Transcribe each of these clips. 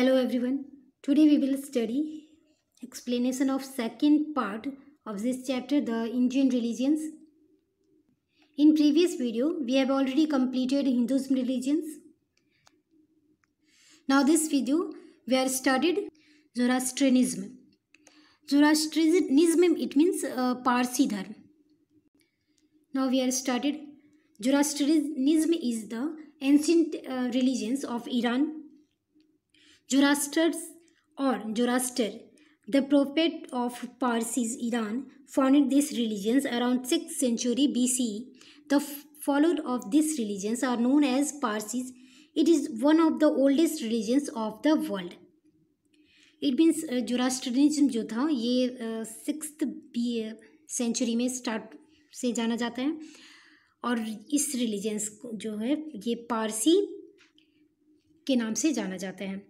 Hello everyone. Today we will study explanation of second part of this chapter the Indian religions. In previous video we have already completed Hinduism religions. Now this video we are studied Zoroastrianism. Zoroastrianism it means uh, Parsi dharma. Now we are studied Zoroastrianism is the ancient uh, religions of Iran Zoroasters और Zoroaster the prophet of Parsis Iran founded this religions around six century B C the follower of this religions are known as Parsis it is one of the oldest religions of the world it means Zoroastrianism जो था ये six B century में start से जाना जाता है और इस रिलीजन्स को जो है ये पारसी के नाम से जाना जाता है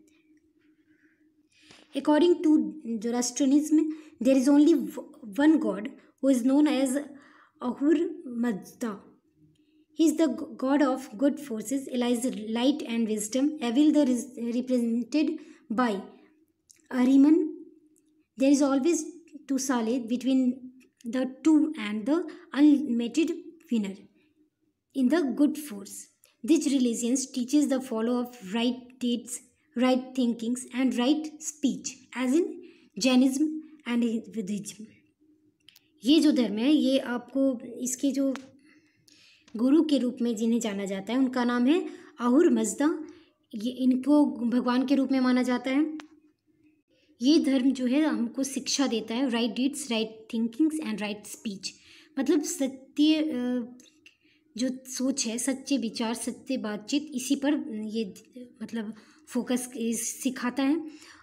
According to Zoroastrianism, there is only one god who is known as Ahur Mazda. He is the god of good forces, allies light and wisdom. Evil is represented by Ahriman. There is always two salid between the two and the unmated winner in the good force. This religion teaches the follow of right deeds. right thinkings and right speech as in Jainism and Buddhism ये जो धर्म है ये आपको इसके जो गुरु के रूप में जिन्हें जाना जाता है उनका नाम है आहुर मजदा ये इनको भगवान के रूप में माना जाता है ये धर्म जो है हमको शिक्षा देता है right deeds right thinkings and right speech मतलब सत्य जो सोच है सच्चे विचार सत्य बातचीत इसी पर ये मतलब फोकस सिखाता है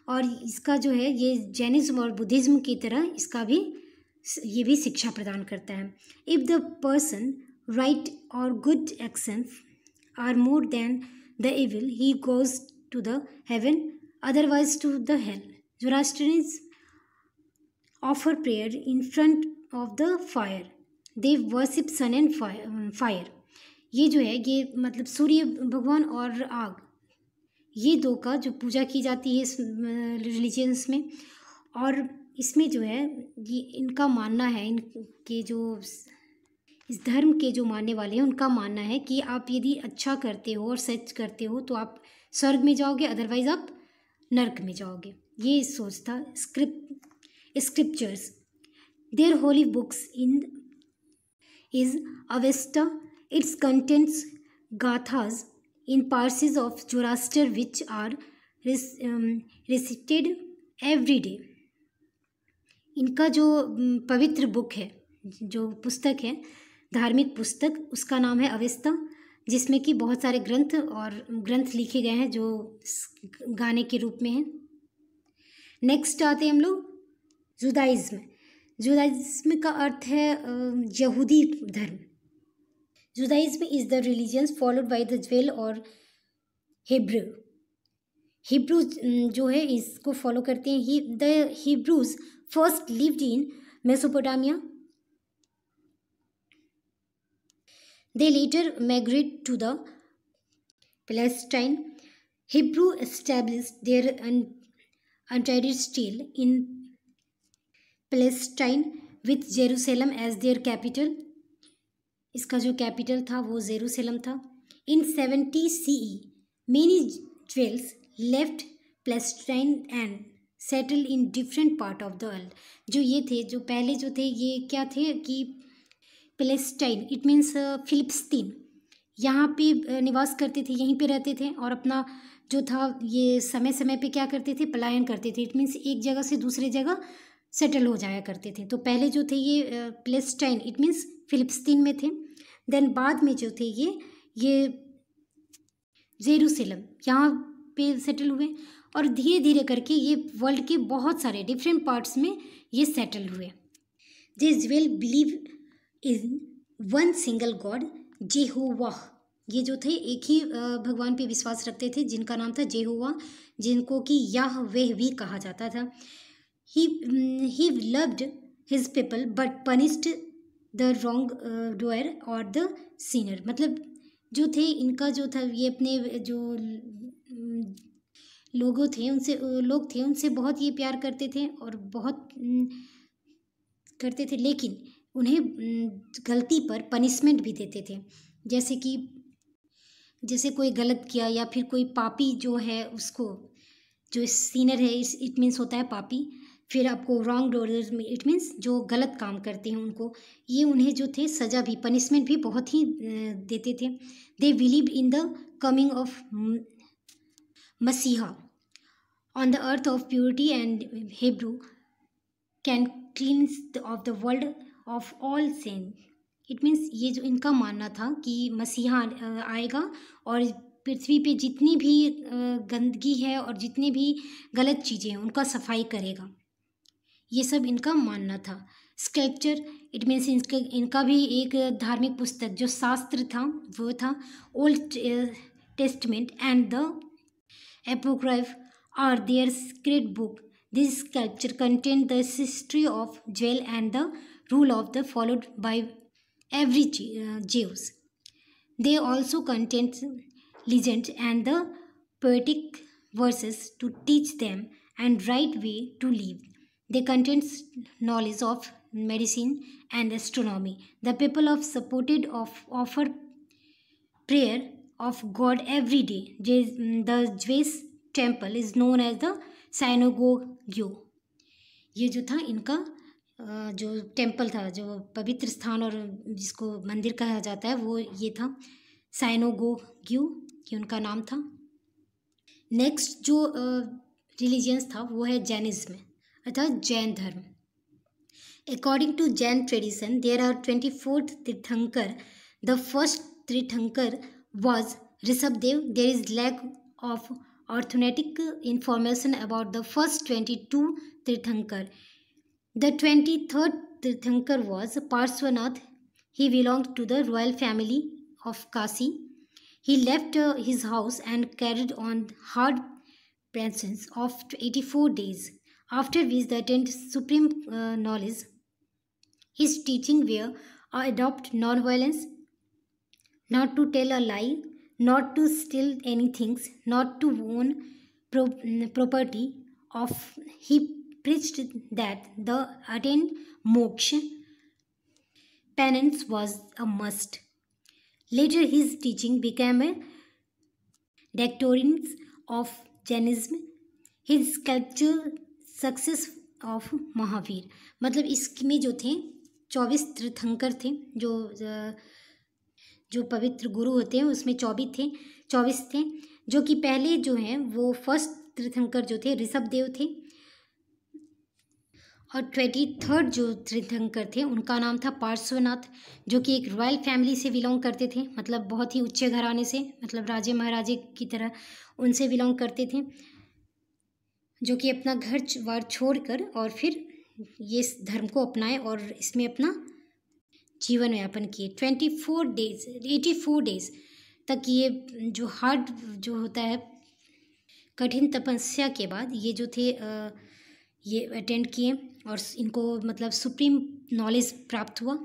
और इसका जो है ये जैनिज़्म और बुद्धिज़्म की तरह इसका भी ये भी शिक्षा प्रदान करता है इफ़ द पर्सन राइट और good action are more than the evil he goes to the heaven otherwise to the hell Zoroastrians offer prayer in front of the fire they worship sun and fire ये जो है ये मतलब सूर्य भगवान और आग ये दो का जो पूजा की जाती है इस रिलीजन्स में और इसमें जो है ये इनका मानना है इनके जो इस धर्म के जो मानने वाले हैं उनका मानना है कि आप यदि अच्छा करते हो और सच करते हो तो आप स्वर्ग में जाओगे अदरवाइज़ आप नर्क में जाओगे ये सोचता script scriptures their holy books in is Avesta its contents Gathas in parses of Zoroaster which are recited every day इनका जो पवित्र बुक है जो पुस्तक है धार्मिक पुस्तक उसका नाम है अवेस्ता जिसमें कि बहुत सारे ग्रंथ और ग्रंथ लिखे गए हैं जो गाने के रूप में हैं नेक्स्ट आते हैं हम लोग जुदाइज्म जुदाइज्म का अर्थ है यहूदी धर्म Judaism is the religion followed by the jewel और हिब्रू हिब्रू जो है इसको फॉलो करते हैं the Hebrews first lived in Mesopotamia they later migrate to the Palestine Hebrew establish their united still in Palestine with Jerusalem as their capital इसका जो capital था वो जेरूसलम था in seventy C E many jewels left Palestine and settle in different part of the world जो ये थे जो पहले जो थे ये क्या थे कि प्लेस्टाइन इट मीन्स फिलिपस्तीन यहाँ पे uh, निवास करते थे यहीं पे रहते थे और अपना जो था ये समय समय पे क्या करते थे पलायन करते थे इट मीन्स एक जगह से दूसरे जगह सेटल हो जाया करते थे तो पहले जो थे ये प्लेस्टाइन इट मीन्स फिलिपस्तीन में थे देन बाद में जो थे ये ये जेरूसलम यहाँ पे सेटल हुए और धीरे धीरे करके ये वर्ल्ड के बहुत सारे डिफरेंट पार्ट्स में ये सेटल हुए they well believe in one single God Jehovah ये जो थे एक ही भगवान पे विश्वास रखते थे जिनका नाम था जेहुआ जिनको कि यह वेह भी कहा जाता था he he loved his people but punished the wrong doer और द सीनर मतलब जो थे इनका जो था ये अपने जो लोगों थे उनसे लोग थे उनसे बहुत ये प्यार करते थे और बहुत करते थे लेकिन उन्हें गलती पर पनिशमेंट भी देते थे जैसे कि जैसे कोई गलत किया या फिर कोई पापी जो है उसको जो सीनर है इट मीन्स होता है पापी फिर आपको रॉन्ग डोरर्स में इट मीन्स जो गलत काम करते हैं उनको ये उन्हें जो थे सज़ा भी पनिशमेंट भी बहुत ही देते थे they believe in the coming of Messiah on the earth of purity and Hebrew can clean of the world of all sin it means ये जो इनका मानना था कि मसीहा आएगा और पृथ्वी पे जितनी भी गंदगी है और जितनी भी गलत चीज़ें हैं उनका सफाई करेगा ये सब इनका मानना था स्कल्पचर इट मीन्स इनका इनका भी एक धार्मिक पुस्तक जो शास्त्र था वो था Old Testament and the Apocrypha are their script book this sculpture contain the history of jewel and the rule of the followed by every Jews they also content legend and the poetic verses to teach them and right way to live They contains knowledge of medicine and astronomy. The people of supported of offer prayer of God every day. The Jewish temple is known as the synagogue ye jo tha inka जो temple था जो पवित्र स्थान और जिसको मंदिर कहा जाता है वो ये था साइनोगो ग्यू ये उनका नाम था नेक्स्ट जो रिलीजियंस था वो है जैनिज़्म अर्थात Jain According to Jain tradition, there are 24 Tirthankar. The first Tirthankar was Rishabdev. There is lack of authentic information about the first 22 Tirthankar. The 23rd Tirthankar was Parshvanath. He belonged to the royal family of Kasi. He left uh, his house and carried on hard penance of 84 days after which they attained supreme uh, knowledge. His teaching were uh, adopt non-violence, not to tell a lie, not to steal anything, not to own pro mm, property of he preached that the attained moksha penance was a must. Later his teaching became a doctrine of Jainism. His sculpture success of Mahavir मतलब इसमें जो थे चौबीस तीर्थंकर थे जो जो पवित्र गुरु होते हैं उसमें चौबीस थे चौबीस थे जो कि पहले जो हैं वो फर्स्ट तीर्थंकर जो थे ऋषभ देव थे और ट्वेंटी थर्ड जो तीर्थंकर थे उनका नाम था पार्श्वनाथ जो कि एक रॉयल फैमिली से बिलोंग करते थे मतलब बहुत ही उच्चे घराने से मतलब राजे महाराजे की तरह उनसे बिलोंग करते थे जो कि अपना घर वार छोड़ कर और फिर ये इस धर्म को अपनाए और इसमें अपना जीवन यापन किए twenty four days eighty four days तक ये जो हार्ड जो होता है कठिन तपस्या के बाद ये जो थे ये अटेंड किए और इनको मतलब सुप्रीम नॉलेज प्राप्त हुआ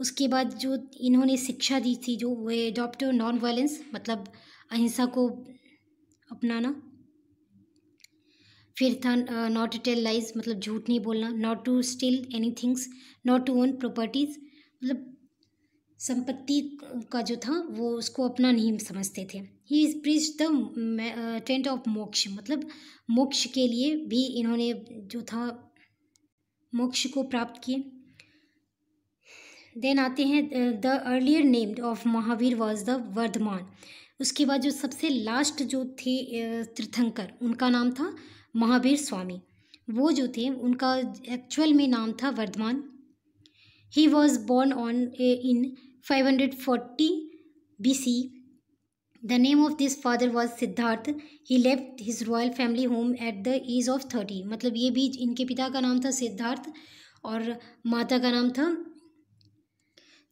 उसके बाद जो इन्होंने शिक्षा दी थी जो वे डॉक्टर नॉन वायलेंस मतलब अहिंसा को अपनाना फिर था नॉट टू टेल लाइज मतलब झूठ नहीं बोलना not to steal any things not to own properties मतलब संपत्ति का जो था वो उसको अपना नहीं समझते थे he is preach the tent of moksha मतलब मोक्ष के लिए भी इन्होंने जो था मोक्ष को प्राप्त किए देन आते हैं the earlier named of Mahavir was the Vardhman उसके बाद जो सबसे लास्ट जो थे तीर्थंकर उनका नाम था महावीर स्वामी वो जो थे उनका एक्चुअल में नाम था Vardhman he was born on in 540 BC. The name of this father was Siddharth he left his royal family home at the age of thirty मतलब ये भी इनके पिता का नाम था सिद्धार्थ और माता का नाम था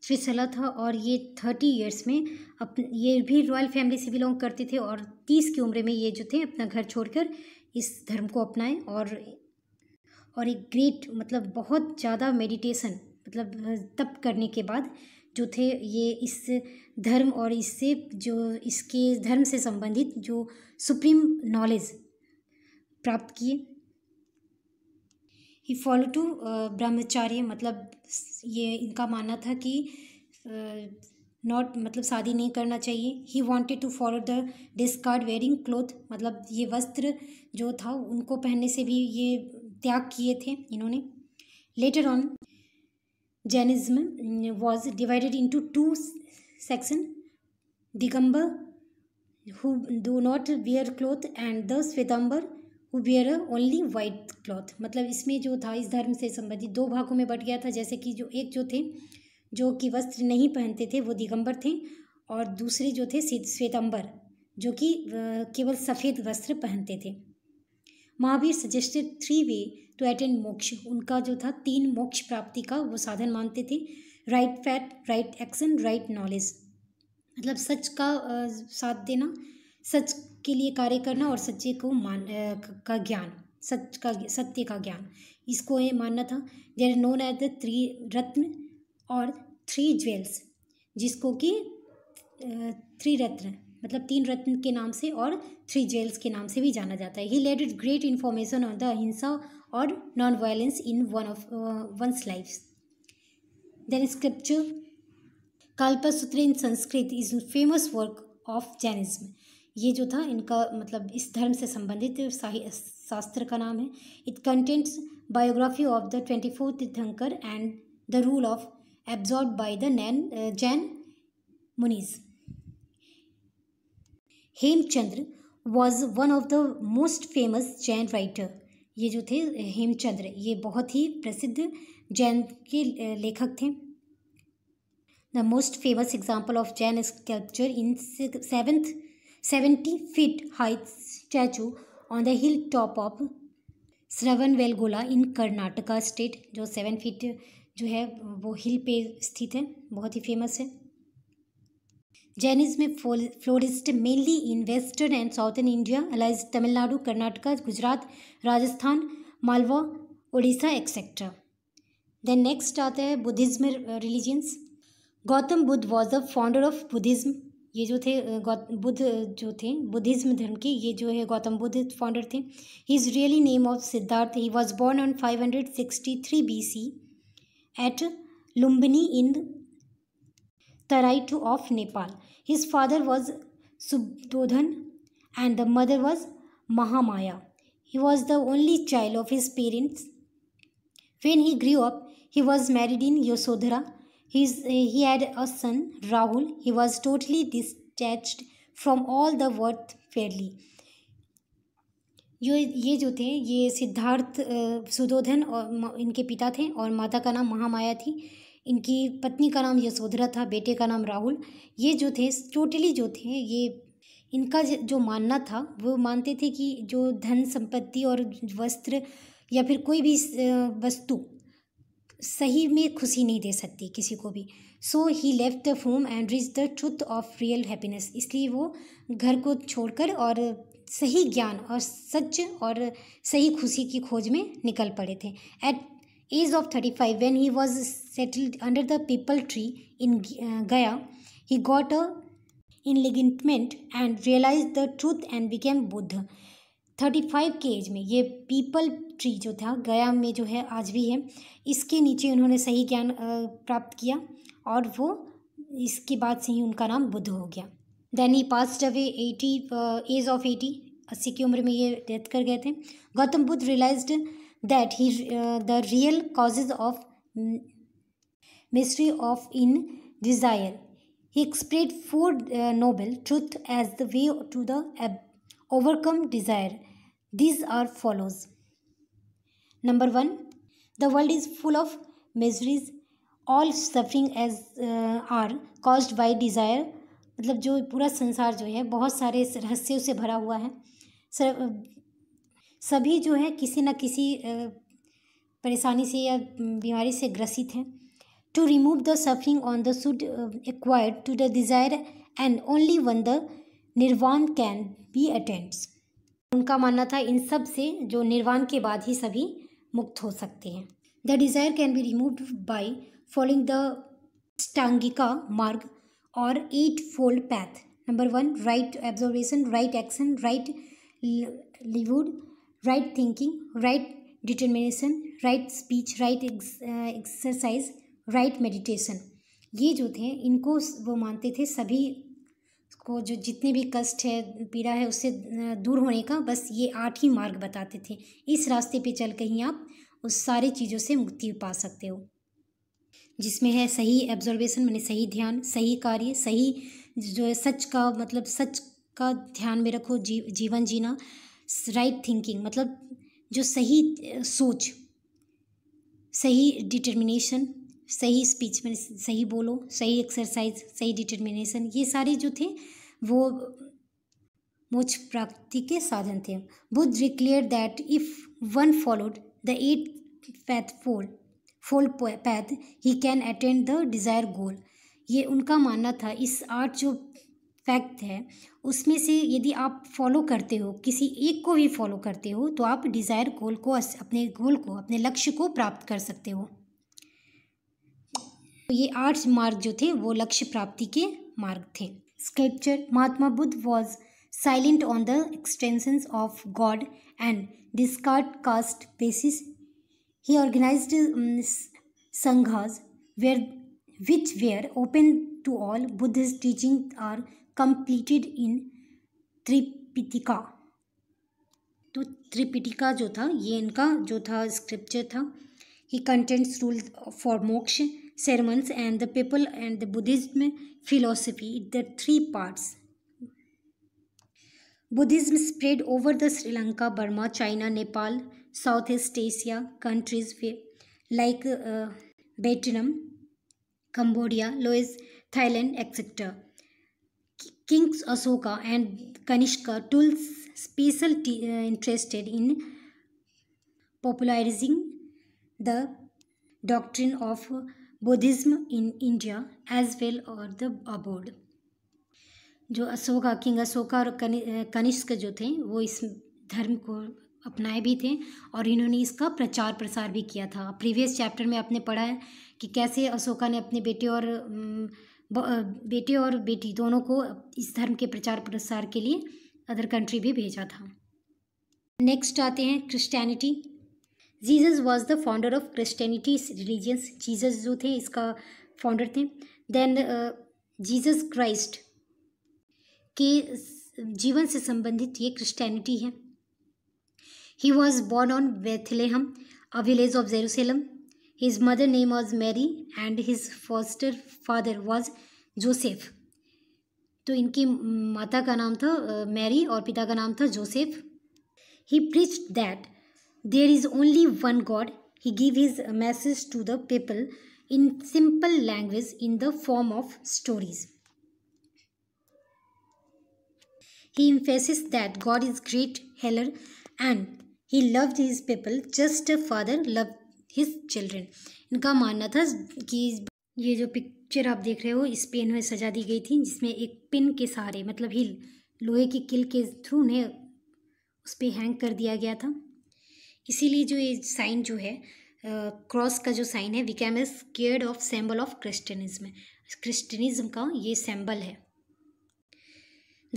त्रिसला था और ये थर्टी ईयर्स में अपने ये भी रॉयल फैमिली से बिलोंग करते थे और तीस की उम्र में ये जो थे अपना घर छोड़कर इस धर्म को अपनाएं और और एक ग्रेट मतलब बहुत ज़्यादा मेडिटेशन मतलब तप करने के बाद जो थे ये इस धर्म और इससे जो इसके धर्म से संबंधित जो सुप्रीम नॉलेज प्राप्त किए ही फॉलो टू ब्रह्मचार्य मतलब ये इनका मानना था कि uh, नॉट मतलब शादी नहीं करना चाहिए he wanted to follow the discard wearing cloth मतलब ये वस्त्र जो था उनको पहनने से भी ये त्याग किए थे इन्होंने later on Jainism was divided into two section Digambar who do not bear cloth and the Shwetambar who a only white cloth मतलब इसमें जो था इस धर्म से संबंधित दो भागों में बट गया था जैसे कि जो एक जो थे जो कि वस्त्र नहीं पहनते थे वो दिगंबर थे और दूसरे जो थे श्वेतंबर जो कि केवल सफ़ेद वस्त्र पहनते थे Mahavir suggested three way to attend moksha उनका जो था तीन मोक्ष प्राप्ति का वो साधन मानते थे right faith right action right knowledge मतलब सच का साथ देना सच के लिए कार्य करना और सच्चे को मान का ज्ञान सच का सत्य का ज्ञान इसको ये मानना था there known at the three ratna और थ्री ज्वेल्स जिसको कि थ्री रत्न मतलब तीन रत्न के नाम से और थ्री ज्वेल्स के नाम से भी जाना जाता है he it great information on the ahimsa और non violence in one of one's life then scripture Kalpasutra in Sanskrit is famous work of Jainism ये जो था इनका मतलब इस धर्म से संबंधित शास्त्र का नाम है it contents biography of the twenty fourth tirthankar and the rule of absorbed by the Nan, uh, Jan Hemchandra was one of the most famous Jain writer ये जो थे हेमचंद्र uh, ये बहुत ही प्रसिद्ध जैन के uh, लेखक थे the most famous example of Jain sculpture in seventh seventy feet height statue on the hill top of Shravana Belagola in Karnataka state जो सेवन फीट जो है वो हिल पे स्थित है बहुत ही फेमस है जैनिज्म में flourished mainly in western and southern India alias Tamil Nadu Karnataka Gujarat Rajasthan Malwa Orissa etcetera then next आता है Buddhism religions Gautam Buddha was the founder of Buddhism ये जो थे बुद्ध जो थे बुद्धिज्म धर्म के ये जो है गौतम बुद्ध फाउंडर थे he is really name of Siddharth he was born on five hundred sixty three B C at Lumbini in Tarai Taraitu of Nepal. His father was Subdodhan and the mother was Mahamaya. He was the only child of his parents. When he grew up, he was married in Yasodhara. His, he had a son, Rahul. He was totally detached from all the world fairly. यो ये जो थे ये सिद्धार्थ सुदोधन और इनके पिता थे और माता का नाम महामाया थी इनकी पत्नी का नाम यशोधरा था बेटे का नाम राहुल ये जो थे टोटली जो थे ये इनका जो मानना था वो मानते थे कि जो धन संपत्ति और वस्त्र या फिर कोई भी वस्तु सही में खुशी नहीं दे सकती किसी को भी so he left the home and reach the truth of real happiness इसलिए वो घर को छोड़कर और सही ज्ञान और सच और सही खुशी की खोज में निकल पड़े थे at age of thirty five when he was settled under the peepal tree in Gaya he got a in enlightenment and realize the truth and became Buddha thirty five के एज में ये पीपल ट्री जो था गया में जो है आज भी है इसके नीचे उन्होंने सही ज्ञान प्राप्त किया और वो इसके बाद से ही उनका नाम बुद्ध हो गया Then he passed away at age of eighty अस्सी की उम्र में ये डेथ कर गए थे Gautam Buddha realize that he the real causes of mystery of in desire. He expressed four uh, noble truth as the way to the uh, overcome desire. These are follows. Number one, the world is full of miseries. All suffering as uh, are caused by desire मतलब जो पूरा संसार जो है बहुत सारे रहस्यों से भरा हुआ है सभी जो है किसी न किसी परेशानी से या बीमारी से ग्रसित हैं to remove the suffering on the should acquired to the desire and only one the nirvana can be attends उनका मानना था इन सब से जो निर्वाण के बाद ही सभी मुक्त हो सकते हैं the desire can be remove by following the स्टांगिका मार्ग और eightfold path number one right observation right action right livelihood right thinking right determination right speech right exercise right meditation ये जो थे इनको वो मानते थे सभी को जो जितने भी कष्ट है पीड़ा है उससे दूर होने का बस ये आठ ही मार्ग बताते थे इस रास्ते पे चल के ही आप उस सारी चीज़ों से मुक्ति पा सकते हो जिसमें है सही एब्जॉर्बेशन मैंने सही ध्यान सही कार्य सही जो है सच का मतलब सच का ध्यान में रखो जी जीवन जीना राइट थिंकिंग मतलब जो सही सोच सही डिटर्मिनेशन सही स्पीच में सही बोलो सही एक्सरसाइज सही डिटर्मिनेशन ये सारे जो थे वो मोक्ष प्राप्ति के साधन थे Buddha declare that if one followed the eight faith fold fold path he can attend the desire goal ये उनका मानना था इस आर्ट जो फैक्ट है उसमें से यदि आप फॉलो करते हो किसी एक को भी फॉलो करते हो तो आप डिज़ायर गोल को अपने गोल को अपने लक्ष्य को प्राप्त कर सकते हो तो ये आर्ट मार्ग जो थे वो लक्ष्य प्राप्ति के मार्ग थे scripture Mahatma Buddha was silent on the extensions of God and discard caste basis He organized sanghas where which were open to all. Buddha's teachings are completed in Tripitaka तो त्रिपिटिका जो था ये इनका जो था स्क्रिप्चर था कि contents rule for moksha sermons and the people and the buddhism philosophy the three parts buddhism spread over the sri lanka burma china nepal Southeast Asia countries like uh, Vietnam, Cambodia, Laos, Thailand, etc. Kings Asoka and Kanishka took special uh, interest in popularizing the doctrine of Buddhism in India as well और the abroad जो Ashoka king Ashoka और कनि, कनिष्क जो थे वो इस धर्म को अपनाए भी थे और इन्होंने इसका प्रचार प्रसार भी किया था प्रीवियस चैप्टर में आपने पढ़ा है कि कैसे अशोका ने अपने बेटे और बेटे और बेटी दोनों को इस धर्म के प्रचार प्रसार के लिए अदर कंट्री भी भेजा था नेक्स्ट आते हैं Christianity Jesus was the founder of Christianity religions Jesus जो थे इसका फाउंडर थे देन जीजस क्राइस्ट के जीवन से संबंधित ये क्रिश्चियनिटी है He was born on Bethlehem, a village of Jerusalem. His mother name was Mary and his foster father was Joseph. तो इनकी माता का नाम था मैरी और पिता का नाम था Joseph he preach that there is only one he gave his message to the people in simple language in the form of stories. He emphasizes that God is great healer and he loved his people just father love his children इनका मानना था कि ये जो picture आप देख रहे हो इस पेन में सजा दी गई थी जिसमें एक पिन के सहारे मतलब ही लोहे की किल के थ्रू उन्हें उस पर हैंग कर दिया गया था इसीलिए जो ये साइन जो है क्रॉस का जो साइन है विकैम is cared of symbol of Christianism Christianism का ये सैम्बल है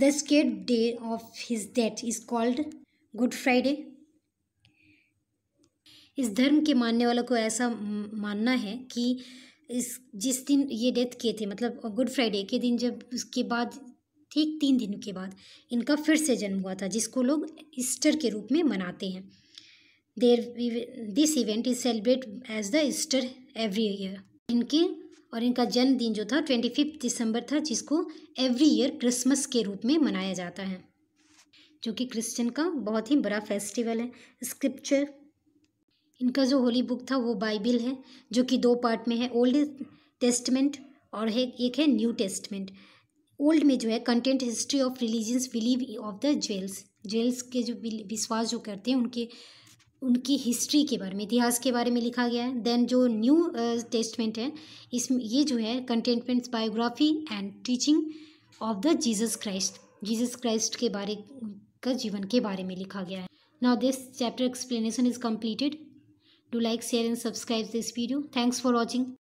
the sacred day of his death is called Good Friday इस धर्म के मानने वालों को ऐसा मानना है कि इस जिस दिन ये डेथ किए थे मतलब गुड फ्राइडे के दिन जब उसके बाद ठीक तीन दिन के बाद इनका फिर से जन्म हुआ था जिसको लोग ईस्टर के रूप में मनाते हैं there this event is celebrate as the Easter every year इनके और इनका जन्मदिन जो था ट्वेंटी फिफ्थ दिसंबर था जिसको एवरी ईयर क्रिसमस के रूप में मनाया जाता है जो कि क्रिश्चियन का बहुत ही बड़ा फेस्टिवल है स्क्रिप्चर इनका जो होली बुक था वो बाइबिल है जो कि दो पार्ट में है ओल्ड टेस्टमेंट और है एक है न्यू टेस्टमेंट ओल्ड में जो है content history of religions believe of the जेल्स जेल्स के जो विश्वास जो करते हैं उनके उनकी हिस्ट्री के बारे में इतिहास के बारे में लिखा गया है देन जो न्यू टेस्टमेंट है इसमें ये जो है contentments biography and teaching of the Jesus Christ Jesus Christ के बारे का जीवन के बारे में लिखा गया है now this chapter explanation is completed Do like, share and subscribe this video. Thanks for watching.